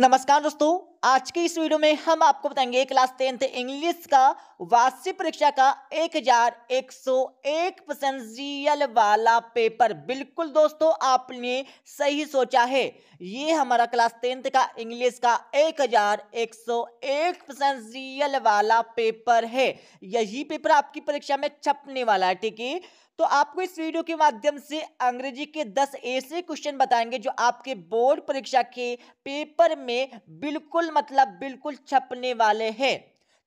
नमस्कार दोस्तों आज के इस वीडियो में हम आपको बताएंगे क्लास टेंथ इंग्लिश का वार्षिक परीक्षा का 1101 परसेंट जीएल वाला पेपर बिल्कुल दोस्तों आपने सही सोचा है ये हमारा क्लास टेंथ का इंग्लिश का 1101 परसेंट जीएल वाला पेपर है यही पेपर आपकी परीक्षा में छपने वाला है ठीक है तो आपको इस वीडियो के माध्यम से अंग्रेजी के 10 ऐसे क्वेश्चन बताएंगे जो आपके बोर्ड परीक्षा के पेपर में बिल्कुल मतलब बिल्कुल छपने वाले हैं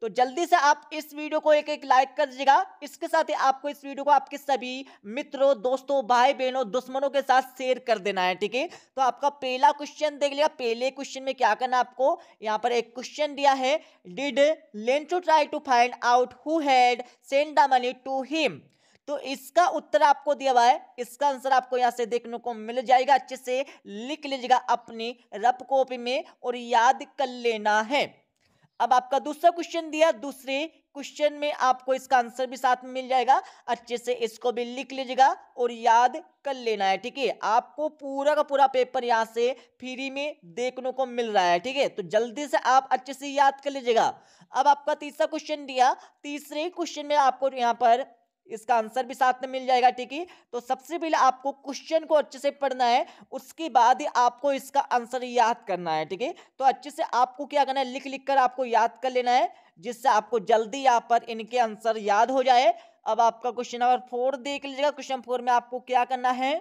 तो जल्दी से आप इस वीडियो को एक एक लाइक कर दीजिएगा इसके साथ ही आपको इस वीडियो को आपके सभी मित्रों दोस्तों भाई बहनों दुश्मनों के साथ शेयर कर देना है ठीक है तो आपका पहला क्वेश्चन देख लिया पहले क्वेश्चन में क्या करना आपको यहाँ पर एक क्वेश्चन दिया है did to try to find out who had send the money to him तो इसका उत्तर आपको दिया हुआ है इसका आंसर आपको यहाँ से देखने को मिल जाएगा अच्छे से लिख लीजिएगा अपनी रफ कॉपी में और याद कर लेना है अब आपका दूसरा क्वेश्चन दिया दूसरे क्वेश्चन में आपको इसका आंसर भी साथ में मिल जाएगा अच्छे से इसको भी लिख लीजिएगा और याद कर लेना है ठीक है आपको पूरा का पूरा पेपर यहाँ से फ्री में देखने को मिल रहा है ठीक है तो जल्दी से आप अच्छे से याद कर लीजिएगा अब आपका तीसरा क्वेश्चन दिया तीसरे क्वेश्चन में आपको यहाँ पर इसका आंसर भी साथ में मिल जाएगा ठीक है तो सबसे पहले आपको क्वेश्चन को अच्छे से पढ़ना है उसके बाद ही आपको इसका आंसर याद करना है ठीक है तो अच्छे से आपको क्या करना है लिख लिख कर आपको याद कर लेना है जिससे आपको जल्दी यहाँ पर इनके आंसर याद हो जाए अब आपका क्वेश्चन नंबर फोर देख लीजिएगा क्वेश्चन फोर में आपको क्या करना है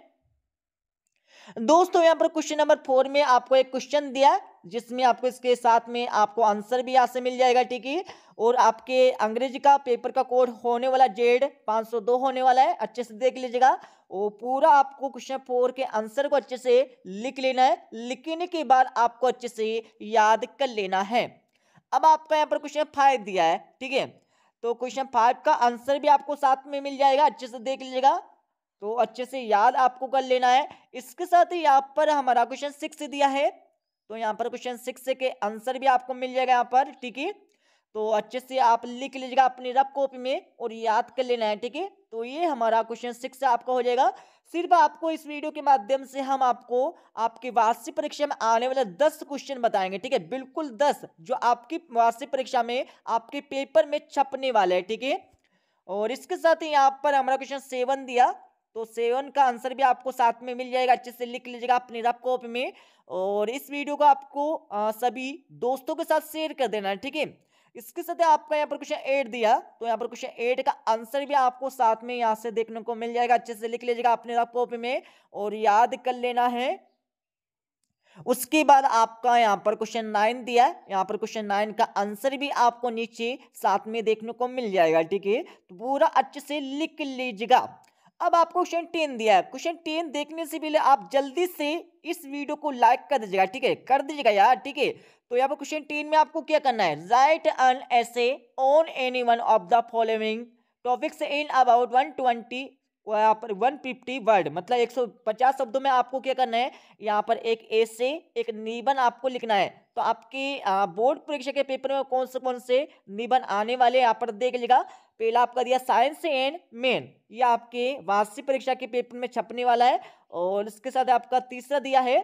दोस्तों यहाँ पर क्वेश्चन नंबर फोर में आपको एक क्वेश्चन दिया जिसमें आपको इसके साथ में आपको आंसर भी यहाँ से मिल जाएगा ठीक है और आपके अंग्रेजी का पेपर का कोड होने वाला जेड पाँच सौ दो होने वाला है अच्छे से देख लीजिएगा और पूरा आपको क्वेश्चन फोर के आंसर को अच्छे से लिख लेना है लिखने के बाद आपको अच्छे से याद कर लेना है अब आपका यहाँ पर क्वेश्चन फाइव दिया है ठीक है तो क्वेश्चन फाइव का आंसर भी आपको साथ में मिल जाएगा अच्छे से देख लीजिएगा तो अच्छे से याद आपको कर लेना है इसके साथ ही यहाँ पर हमारा क्वेश्चन सिक्स दिया है तो यहाँ पर क्वेश्चन सिक्स के आंसर भी आपको मिल जाएगा यहाँ पर ठीक है तो अच्छे से आप लिख लीजिएगा अपनी रफ कॉपी में और याद कर लेना है ठीक है तो ये हमारा क्वेश्चन सिक्स आपका हो जाएगा सिर्फ आपको इस वीडियो के माध्यम से हम आपको आपकी वार्षिक परीक्षा में आने वाले दस क्वेश्चन बताएंगे ठीक है बिल्कुल दस जो आपकी वार्षिक परीक्षा में आपके पेपर में छपने वाले हैं ठीक है ठीके? और इसके साथ ही यहाँ पर हमारा क्वेश्चन सेवन दिया तो सेवन का आंसर भी आपको साथ में मिल जाएगा अच्छे से लिख लीजिएगा अपने रफ कॉपी में और इस वीडियो को आपको आ, सभी दोस्तों के साथ शेयर कर देना है ठीक है इसके साथ आपका यहाँ पर क्वेश्चन एट दिया तो यहाँ पर क्वेश्चन एट का आंसर भी आपको साथ में यहाँ से देखने को मिल जाएगा अच्छे से लिख लीजिएगा अपने रफ कॉपी में और याद कर लेना है उसके बाद आपका यहाँ पर क्वेश्चन नाइन दिया है यहाँ पर क्वेश्चन नाइन का आंसर भी आपको नीचे साथ में देखने को मिल जाएगा ठीक है तो पूरा अच्छे से लिख लीजिएगा अब आपको क्वेश्चन टेन दिया है क्वेश्चन टेन देखने से पहले आप जल्दी से इस वीडियो को लाइक कर दीजिएगा ठीक है कर दीजिएगा यार ठीक है तो यहाँ पर क्वेश्चन टेन में आपको क्या करना है write an essay on any one of the following topics in about one twenty यहाँ पर वन फिफ्टी वर्ड मतलब एक सौ पचास शब्दों में आपको क्या करना है यहाँ पर एक से एक निबन आपको लिखना है तो आपकी बोर्ड परीक्षा के पेपर में कौन से कौन से निबन आने वाले यहाँ पर देख लेगा पहला आपका दिया साइंस एंड मेन ये आपके वार्षिक परीक्षा के पेपर में छपने वाला है और इसके साथ आपका तीसरा दिया है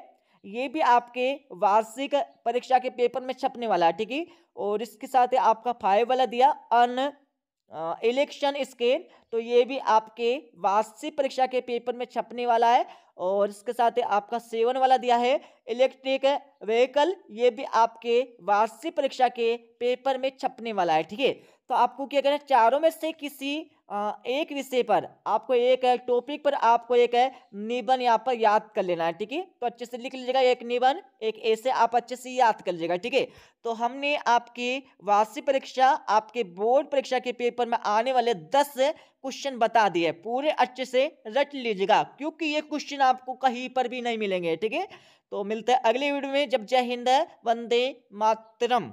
ये भी आपके वार्षिक परीक्षा के पेपर में छपने वाला है ठीक है और इसके साथ आपका फाइव वाला दिया अन इलेक्शन स्केल तो ये भी आपके वार्षिक परीक्षा के पेपर में छपने वाला है और इसके साथ ही आपका सेवन वाला दिया है इलेक्ट्रिक व्हीकल ये भी आपके वार्षिक परीक्षा के पेपर में छपने वाला है ठीक है तो आपको क्या करना है चारों में से किसी एक विषय पर आपको एक है टॉपिक पर आपको एक है निबंध यहाँ पर याद कर लेना है ठीक है तो अच्छे से लिख लीजिएगा एक निबंध एक ऐसे आप अच्छे से याद कर लीजिएगा ठीक है तो हमने आपकी वार्षिक परीक्षा आपके बोर्ड परीक्षा के पेपर में आने वाले दस क्वेश्चन बता दिए पूरे अच्छे से रट लीजिएगा क्योंकि ये क्वेश्चन आपको कहीं पर भी नहीं मिलेंगे ठीक है तो मिलते हैं अगले वीडियो में जब जय हिंद वंदे मातरम